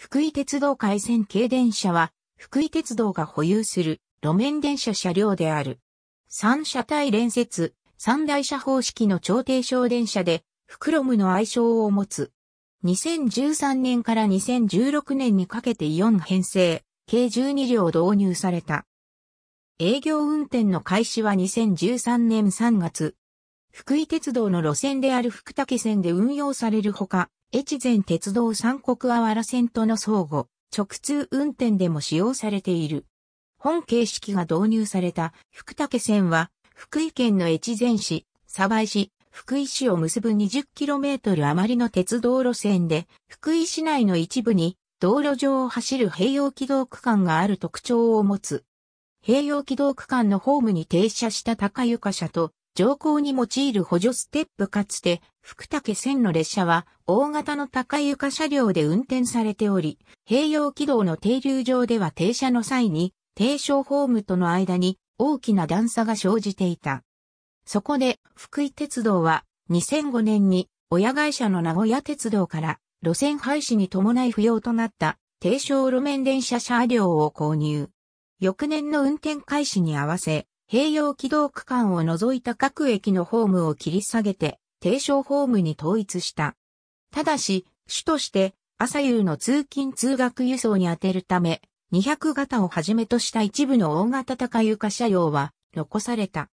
福井鉄道回線軽電車は、福井鉄道が保有する路面電車車両である。三車体連接、三台車方式の超低小電車で、フクロムの愛称を持つ。2013年から2016年にかけて4編成、計12両導入された。営業運転の開始は2013年3月。福井鉄道の路線である福竹線で運用されるほか、越前鉄道三国あわら線との相互、直通運転でも使用されている。本形式が導入された福武線は、福井県の越前市、鯖江市、福井市を結ぶ 20km 余りの鉄道路線で、福井市内の一部に道路上を走る併用軌道区間がある特徴を持つ。併用軌道区間のホームに停車した高床車と乗降に用いる補助ステップかつて、福竹線の列車は、大型の高床車両で運転されており、併用軌道の停留場では停車の際に、停車ホームとの間に大きな段差が生じていた。そこで、福井鉄道は、2005年に、親会社の名古屋鉄道から、路線廃止に伴い不要となった、停車路面電車車両を購入。翌年の運転開始に合わせ、併用軌道区間を除いた各駅のホームを切り下げて、低床ホームに統一した。ただし、主として朝夕の通勤通学輸送に充てるため、200型をはじめとした一部の大型高床車両は残された。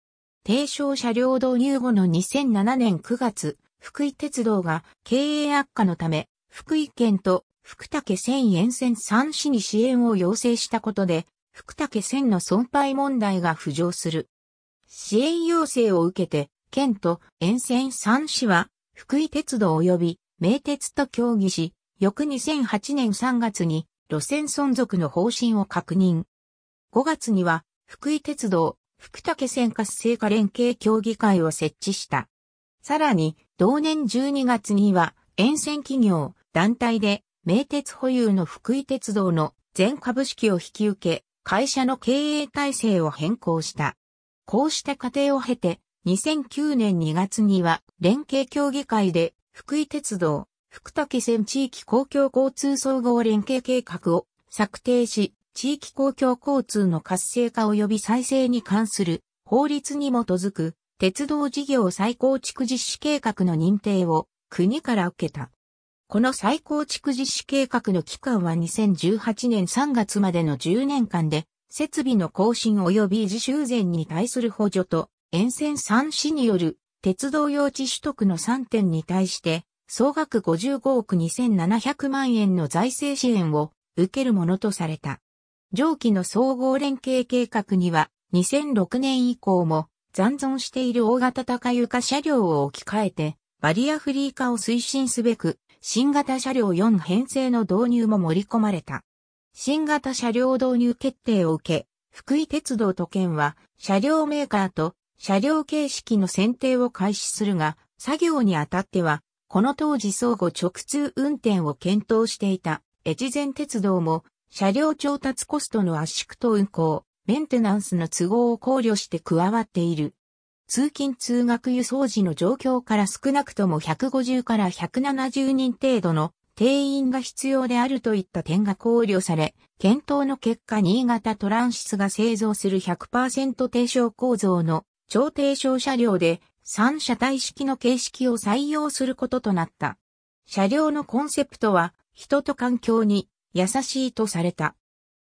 低床車両導入後の2007年9月、福井鉄道が経営悪化のため、福井県と福武線沿線3市に支援を要請したことで、福武線の損廃問題が浮上する。支援要請を受けて、県と沿線3市は、福井鉄道及び名鉄と協議し、翌2008年3月に路線存続の方針を確認。5月には、福井鉄道、福武線活性化連携協議会を設置した。さらに、同年12月には、沿線企業、団体で、名鉄保有の福井鉄道の全株式を引き受け、会社の経営体制を変更した。こうした過程を経て、2009年2月には連携協議会で福井鉄道、福竹線地域公共交通総合連携計画を策定し、地域公共交通の活性化及び再生に関する法律に基づく鉄道事業再構築実施計画の認定を国から受けた。この再構築実施計画の期間は2018年3月までの10年間で、設備の更新及び維持修繕に対する補助と、沿線3市による鉄道用地取得の3点に対して、総額55億2700万円の財政支援を受けるものとされた。上記の総合連携計画には、2006年以降も残存している大型高床車両を置き換えて、バリアフリー化を推進すべく、新型車両4編成の導入も盛り込まれた。新型車両導入決定を受け、福井鉄道と県は、車両メーカーと車両形式の選定を開始するが、作業にあたっては、この当時相互直通運転を検討していた越前鉄道も、車両調達コストの圧縮と運行、メンテナンスの都合を考慮して加わっている。通勤通学輸送時の状況から少なくとも150から170人程度の定員が必要であるといった点が考慮され、検討の結果新潟トランシスが製造する100%低床構造の超低床車両で3車体式の形式を採用することとなった。車両のコンセプトは人と環境に優しいとされた。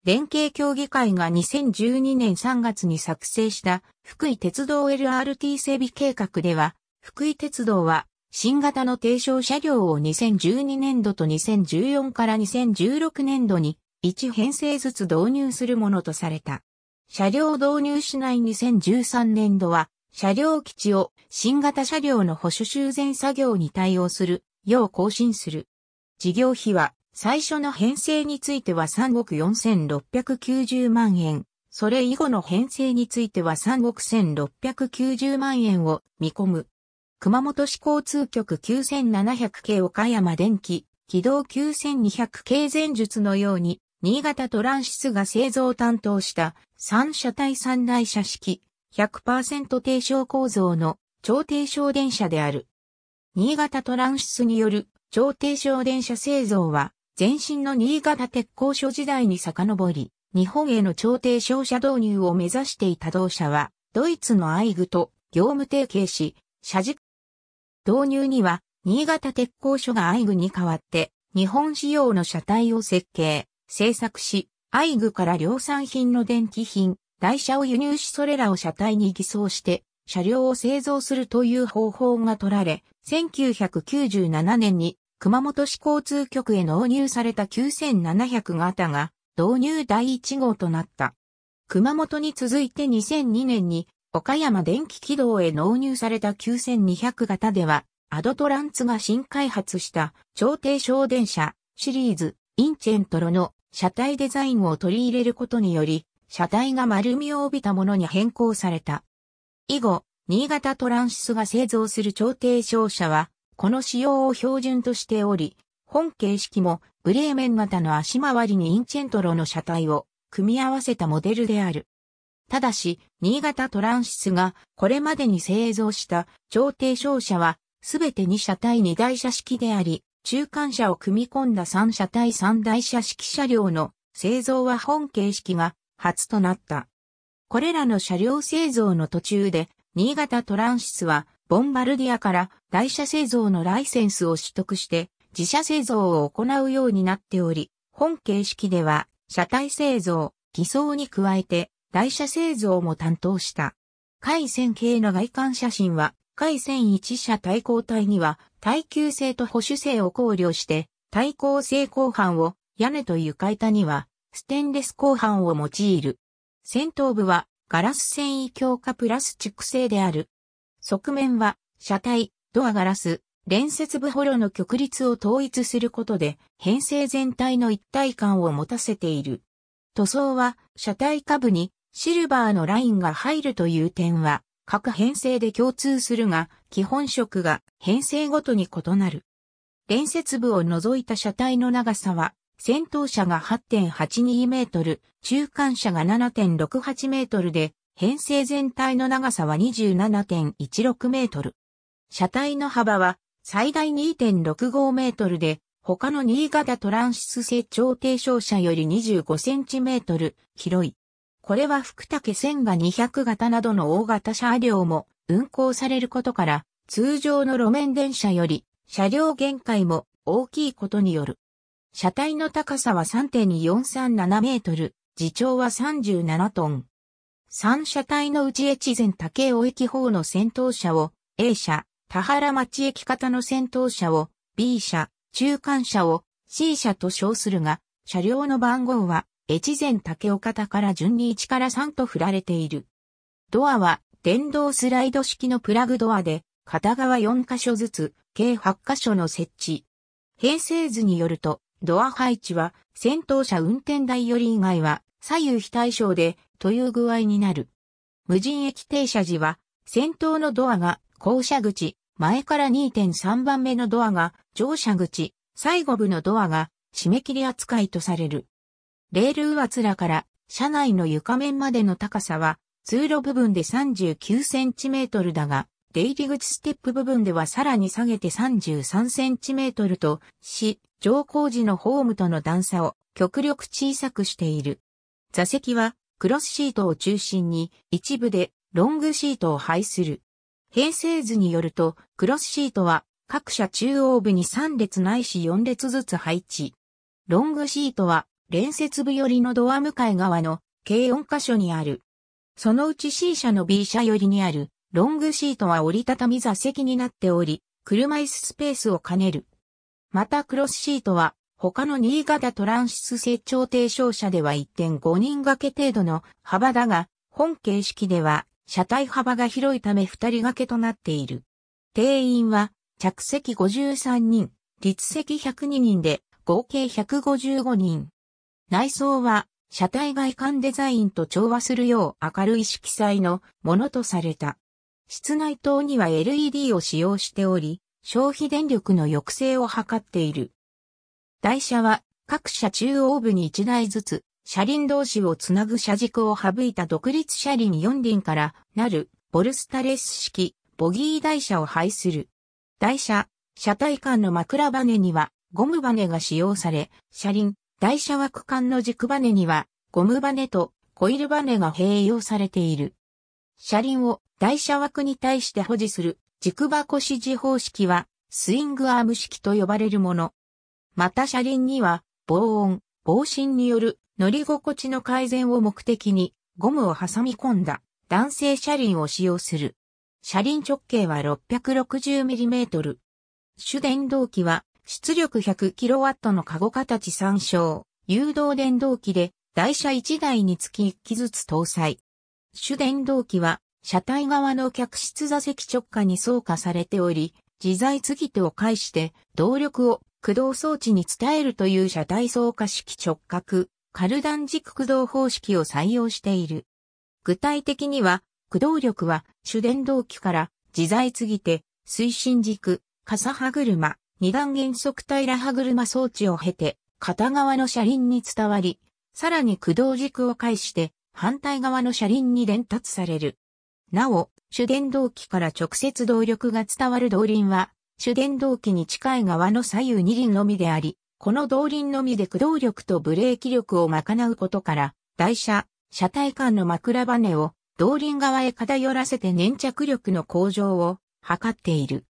連携協議会が2012年3月に作成した福井鉄道 LRT 整備計画では、福井鉄道は新型の低床車両を2012年度と2014から2016年度に1編成ずつ導入するものとされた。車両導入しない2013年度は車両基地を新型車両の保守修繕作業に対応するよう更新する。事業費は最初の編成については3億4690万円、それ以後の編成については3億1690万円を見込む。熊本市交通局9700系岡山電機、軌道9200系前述のように、新潟トランシスが製造担当した3車体3台車式100%低床構造の超低床電車である。新潟トランシスによる超低床電車製造は前身の新潟鉄工所時代に遡り、日本への朝廷商社導入を目指していた同社は、ドイツのアイグと業務提携し、社事導入には、新潟鉄工所がアイグに代わって、日本仕様の車体を設計、製作し、アイグから量産品の電気品、台車を輸入しそれらを車体に偽装して、車両を製造するという方法が取られ、1997年に熊本市交通局へ納入された9700型が導入第1号となった。熊本に続いて2002年に岡山電気軌道へ納入された9200型では、アドトランツが新開発した超低省電車シリーズインチェントロの車体デザインを取り入れることにより、車体が丸みを帯びたものに変更された。以後、新潟トランシスが製造する超低省車は、この仕様を標準としており、本形式もブレーメン型の足回りにインチェントロの車体を組み合わせたモデルである。ただし、新潟トランシスがこれまでに製造した超低商車はすべて2車体2台車式であり、中間車を組み込んだ3車体3台車式車両の製造は本形式が初となった。これらの車両製造の途中で、新潟トランシスはボンバルディアから台車製造のライセンスを取得して自社製造を行うようになっており、本形式では車体製造、偽装に加えて台車製造も担当した。海戦系の外観写真は、海戦一車対抗体には耐久性と保守性を考慮して、対抗性後半を屋根と床板にはステンレス後半を用いる。先頭部はガラス繊維強化プラスチック製である。側面は、車体、ドアガラス、連接部ホロの曲率を統一することで、編成全体の一体感を持たせている。塗装は、車体下部にシルバーのラインが入るという点は、各編成で共通するが、基本色が編成ごとに異なる。連接部を除いた車体の長さは、先頭車が8.82メートル、中間車が7.68メートルで、編成全体の長さは27.16メートル。車体の幅は最大2.65メートルで、他の新潟トランシス成長低床車より25センチメートル広い。これは福竹線が200型などの大型車両も運行されることから、通常の路面電車より車両限界も大きいことによる。車体の高さは3.437メートル、自重は37トン。三車隊のうち越前竹尾駅方の先頭車を A 車、田原町駅方の先頭車を B 車、中間車を C 車と称するが、車両の番号は越前竹尾方から順に1から3と振られている。ドアは電動スライド式のプラグドアで、片側4箇所ずつ、計8箇所の設置。平成図によると、ドア配置は、先頭車運転台より以外は、左右非対称で、という具合になる。無人駅停車時は、先頭のドアが降車口、前から2.3番目のドアが乗車口、最後部のドアが締め切り扱いとされる。レール上面から車内の床面までの高さは通路部分で39センチメートルだが、出入り口ステップ部分ではさらに下げて33センチメートルとし、乗降時のホームとの段差を極力小さくしている。座席はクロスシートを中心に一部でロングシートを配する。平成図によると、クロスシートは各社中央部に3列ないし4列ずつ配置。ロングシートは連接部寄りのドア向かい側の計4箇所にある。そのうち C 社の B 社寄りにあるロングシートは折りたたみ座席になっており、車椅子スペースを兼ねる。またクロスシートは他の新潟トランシス成長低床車では1.5人掛け程度の幅だが、本形式では車体幅が広いため2人掛けとなっている。定員は着席53人、立席102人で合計155人。内装は車体外観デザインと調和するよう明るい色彩のものとされた。室内灯には LED を使用しており、消費電力の抑制を図っている。台車は各車中央部に1台ずつ、車輪同士をつなぐ車軸を省いた独立車輪4輪からなるボルスタレス式ボギー台車を配する。台車、車体間の枕バネにはゴムバネが使用され、車輪、台車枠間の軸バネにはゴムバネとコイルバネが併用されている。車輪を台車枠に対して保持する軸箱支持方式はスイングアーム式と呼ばれるもの。また車輪には、防音、防振による乗り心地の改善を目的に、ゴムを挟み込んだ男性車輪を使用する。車輪直径は 660mm。主電動機は出力 100kW のカゴ形参照、誘導電動機で台車1台につき1機ずつ搭載。主電動機は車体側の客室座席直下に装下されており、自在継ぎ手を介して動力を駆動装置に伝えるという車体相化式直角、カルダン軸駆動方式を採用している。具体的には、駆動力は主電動機から自在継ぎて、推進軸、傘歯車、二段減速平歯車装置を経て、片側の車輪に伝わり、さらに駆動軸を介して反対側の車輪に伝達される。なお、主電動機から直接動力が伝わる動輪は、主電動機に近い側の左右二輪のみであり、この動輪のみで駆動力とブレーキ力を賄うことから、台車、車体間の枕バネを動輪側へ偏らせて粘着力の向上を図っている。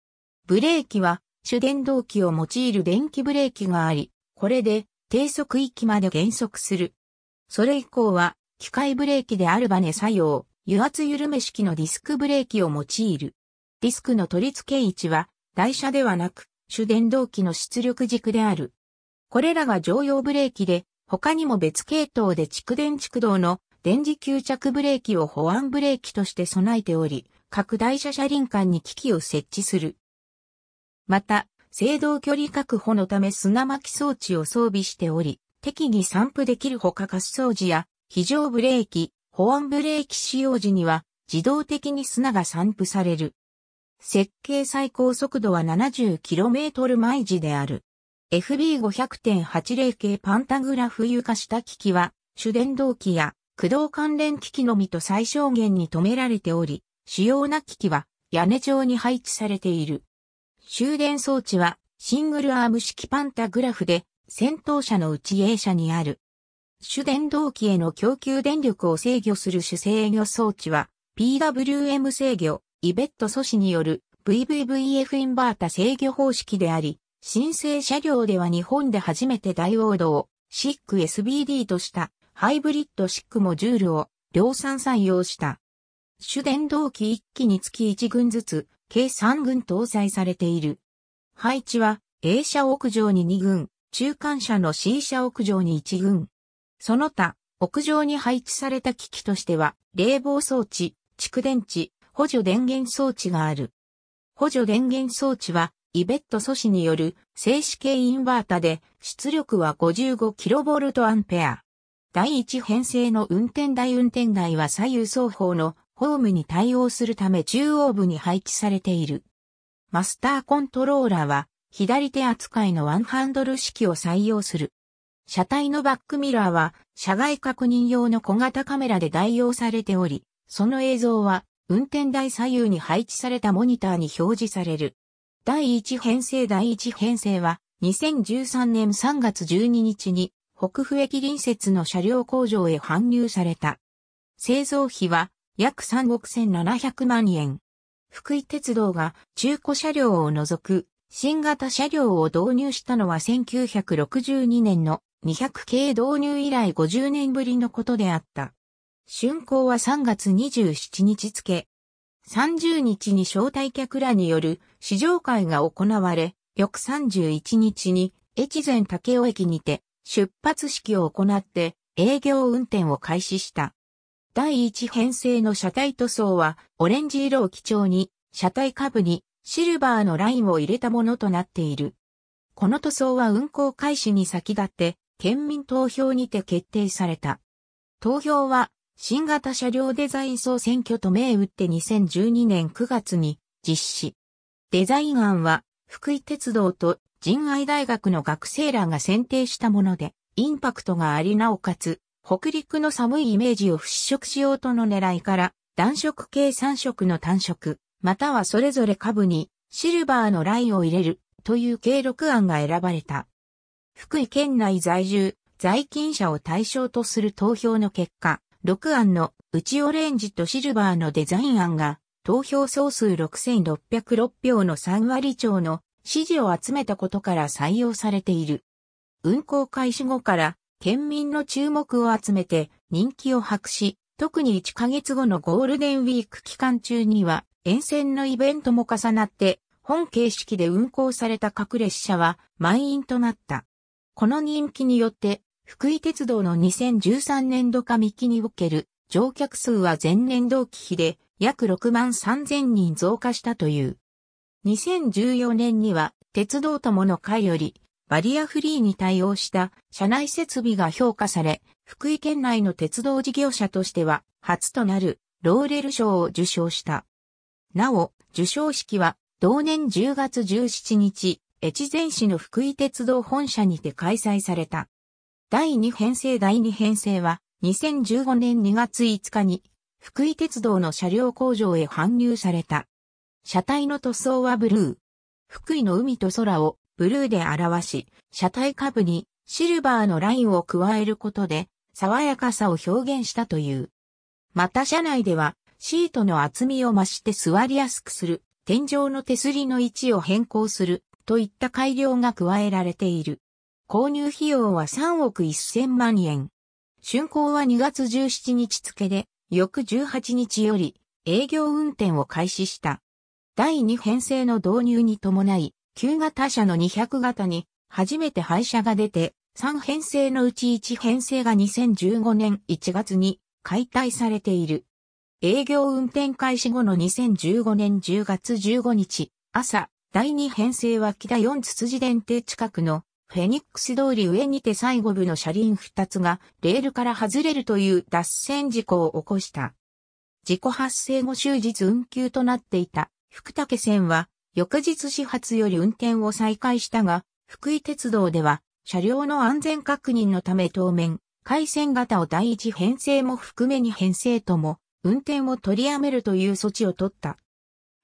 ブレーキは主電動機を用いる電気ブレーキがあり、これで低速域まで減速する。それ以降は機械ブレーキであるバネ作用、油圧緩め式のディスクブレーキを用いる。ディスクの取り付け位置は台車ではなく、主電動機の出力軸である。これらが常用ブレーキで、他にも別系統で蓄電蓄動の電磁吸着ブレーキを保安ブレーキとして備えており、各台車車輪間に機器を設置する。また、制動距離確保のため砂巻き装置を装備しており、適宜散布できるほか滑走時や非常ブレーキ、保安ブレーキ使用時には自動的に砂が散布される。設計最高速度は 70km 毎時である。FB500.80 系パンタグラフ床下機器は、主電動機や駆動関連機器のみと最小限に止められており、主要な機器は屋根上に配置されている。終電装置はシングルアーム式パンタグラフで、先頭車のうち A 車にある。主電動機への供給電力を制御する主制御装置は PWM 制御イベット素子による VVVF インバータ制御方式であり、申請車両では日本で初めてダイオードを s ック s b d としたハイブリッドシックモジュールを量産採用した。主電動機1機につき1群ずつ、計3群搭載されている。配置は A 車屋上に2群、中間車の C 車屋上に1群。その他、屋上に配置された機器としては、冷房装置、蓄電池、補助電源装置がある。補助電源装置は、イベット素子による静止系インバータで出力は 55kV ア第一編成の運転台運転台は左右双方のホームに対応するため中央部に配置されている。マスターコントローラーは左手扱いのワンハンドル式を採用する。車体のバックミラーは車外確認用の小型カメラで代用されており、その映像は運転台左右に配置されたモニターに表示される。第1編成第1編成は2013年3月12日に北府駅隣接の車両工場へ搬入された。製造費は約3億1700万円。福井鉄道が中古車両を除く新型車両を導入したのは1962年の200系導入以来50年ぶりのことであった。竣工は3月27日付。30日に招待客らによる試乗会が行われ、翌31日に越前竹尾駅にて出発式を行って営業運転を開始した。第1編成の車体塗装はオレンジ色を基調に車体下部にシルバーのラインを入れたものとなっている。この塗装は運行開始に先立って県民投票にて決定された。投票は新型車両デザイン総選挙と銘打って2012年9月に実施。デザイン案は、福井鉄道と仁愛大学の学生らが選定したもので、インパクトがありなおかつ、北陸の寒いイメージを払拭しようとの狙いから、暖色系3色の単色、またはそれぞれ下部にシルバーのラインを入れるという計6案が選ばれた。福井県内在住、在勤者を対象とする投票の結果、6案の内オレンジとシルバーのデザイン案が投票総数6606票の3割超の支持を集めたことから採用されている。運行開始後から県民の注目を集めて人気を博し、特に1ヶ月後のゴールデンウィーク期間中には沿線のイベントも重なって本形式で運行された各列車は満員となった。この人気によって福井鉄道の2013年度上期における乗客数は前年同期比で約6万3000人増加したという。2014年には鉄道友の会よりバリアフリーに対応した車内設備が評価され、福井県内の鉄道事業者としては初となるローレル賞を受賞した。なお、受賞式は同年10月17日、越前市の福井鉄道本社にて開催された。第2編成第2編成は2015年2月5日に福井鉄道の車両工場へ搬入された。車体の塗装はブルー。福井の海と空をブルーで表し、車体下部にシルバーのラインを加えることで爽やかさを表現したという。また車内ではシートの厚みを増して座りやすくする、天井の手すりの位置を変更するといった改良が加えられている。購入費用は3億1000万円。竣工は2月17日付で、翌18日より営業運転を開始した。第2編成の導入に伴い、旧型車の200型に初めて廃車が出て、3編成のうち1編成が2015年1月に解体されている。営業運転開始後の2015年10月15日、朝、第2編成は北4つ辻電停近くのフェニックス通り上にて最後部の車輪2つがレールから外れるという脱線事故を起こした。事故発生後終日運休となっていた福武線は翌日始発より運転を再開したが、福井鉄道では車両の安全確認のため当面、回線型を第一編成も含めに編成とも運転を取りやめるという措置を取った。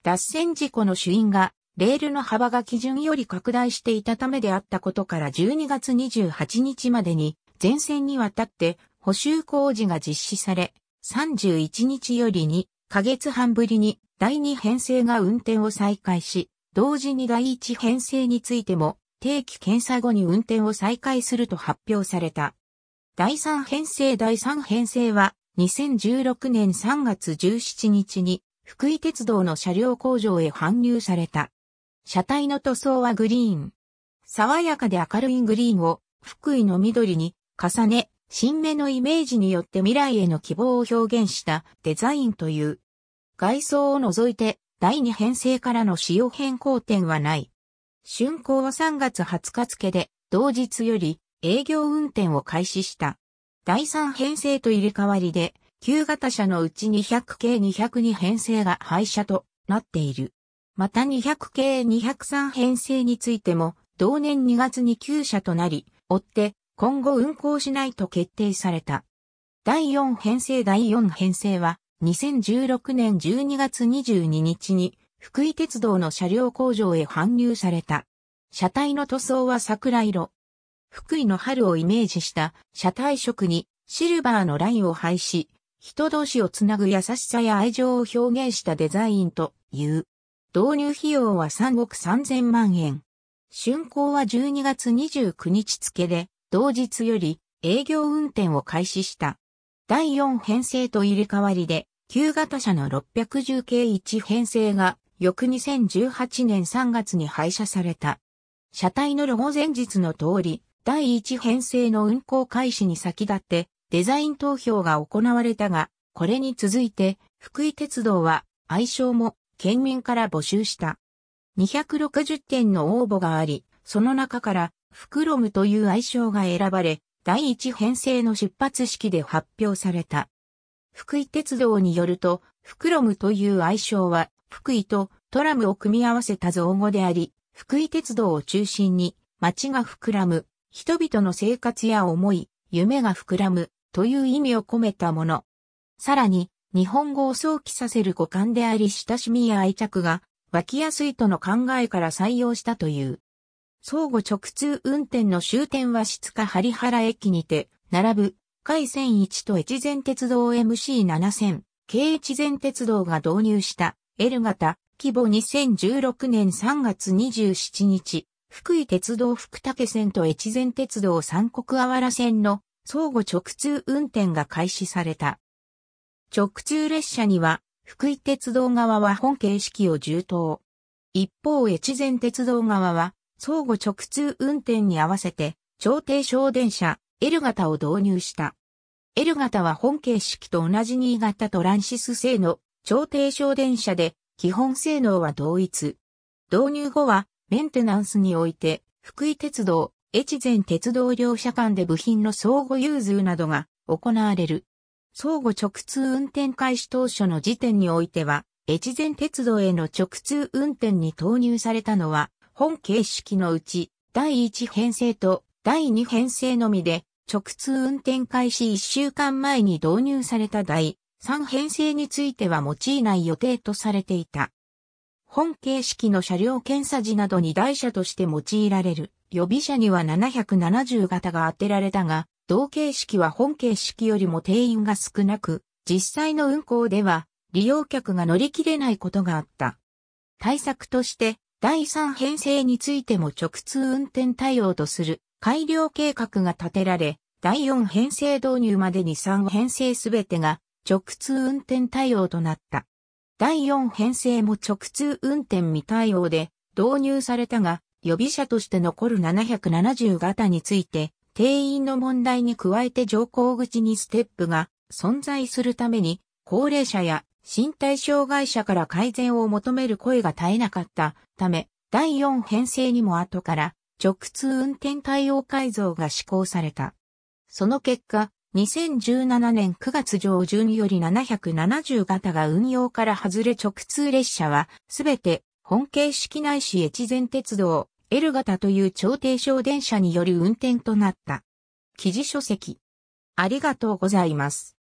脱線事故の主因がレールの幅が基準より拡大していたためであったことから12月28日までに全線にわたって補修工事が実施され、31日よりにヶ月半ぶりに第2編成が運転を再開し、同時に第1編成についても定期検査後に運転を再開すると発表された。第3編成第3編成は2016年3月17日に福井鉄道の車両工場へ搬入された。車体の塗装はグリーン。爽やかで明るいグリーンを福井の緑に重ね、新芽のイメージによって未来への希望を表現したデザインという。外装を除いて第二編成からの仕様変更点はない。竣工は3月20日付で同日より営業運転を開始した。第3編成と入れ替わりで、旧型車のうち200系202編成が廃車となっている。また200系203編成についても、同年2月に旧車となり、追って今後運行しないと決定された。第4編成第4編成は、2016年12月22日に、福井鉄道の車両工場へ搬入された。車体の塗装は桜色。福井の春をイメージした車体色にシルバーのラインを配し、人同士をつなぐ優しさや愛情を表現したデザインという。導入費用は3億3000万円。竣工は12月29日付で、同日より営業運転を開始した。第4編成と入れ替わりで、旧型車の610系1編成が、翌2018年3月に廃車された。車体のロゴ前日の通り、第1編成の運行開始に先立って、デザイン投票が行われたが、これに続いて、福井鉄道は、愛称も県民から募集した。260点の応募があり、その中から、フクロムという愛称が選ばれ、第一編成の出発式で発表された。福井鉄道によると、フクロムという愛称は、福井とトラムを組み合わせた造語であり、福井鉄道を中心に、街が膨らむ、人々の生活や思い、夢が膨らむ、という意味を込めたもの。さらに、日本語を想起させる語感であり親しみや愛着が湧きやすいとの考えから採用したという。相互直通運転の終点は質か針原駅にて、並ぶ、海線1と越前鉄道 MC7000、京越前鉄道が導入した、L 型、規模2016年3月27日、福井鉄道福武線と越前鉄道三国あわら線の相互直通運転が開始された。直通列車には、福井鉄道側は本形式を充当。一方越前鉄道側は、相互直通運転に合わせて、超低小電車、L 型を導入した。L 型は本形式と同じ新型トランシス製の超低小電車で、基本性能は同一。導入後は、メンテナンスにおいて、福井鉄道、越前鉄道両社間で部品の相互融通などが行われる。相互直通運転開始当初の時点においては、越前鉄道への直通運転に投入されたのは、本形式のうち、第1編成と第2編成のみで、直通運転開始1週間前に導入された第3編成については用いない予定とされていた。本形式の車両検査時などに台車として用いられる予備車には770型が当てられたが、同形式は本形式よりも定員が少なく、実際の運行では利用客が乗り切れないことがあった。対策として、第3編成についても直通運転対応とする改良計画が立てられ、第4編成導入までに3編成すべてが直通運転対応となった。第4編成も直通運転未対応で導入されたが、予備車として残る770型について、定員の問題に加えて乗降口にステップが存在するために、高齢者や身体障害者から改善を求める声が絶えなかったため、第4編成にも後から直通運転対応改造が施行された。その結果、2017年9月上旬より770型が運用から外れ直通列車は、すべて本形式ないし越前鉄道、エルガタという超低床電車による運転となった。記事書籍。ありがとうございます。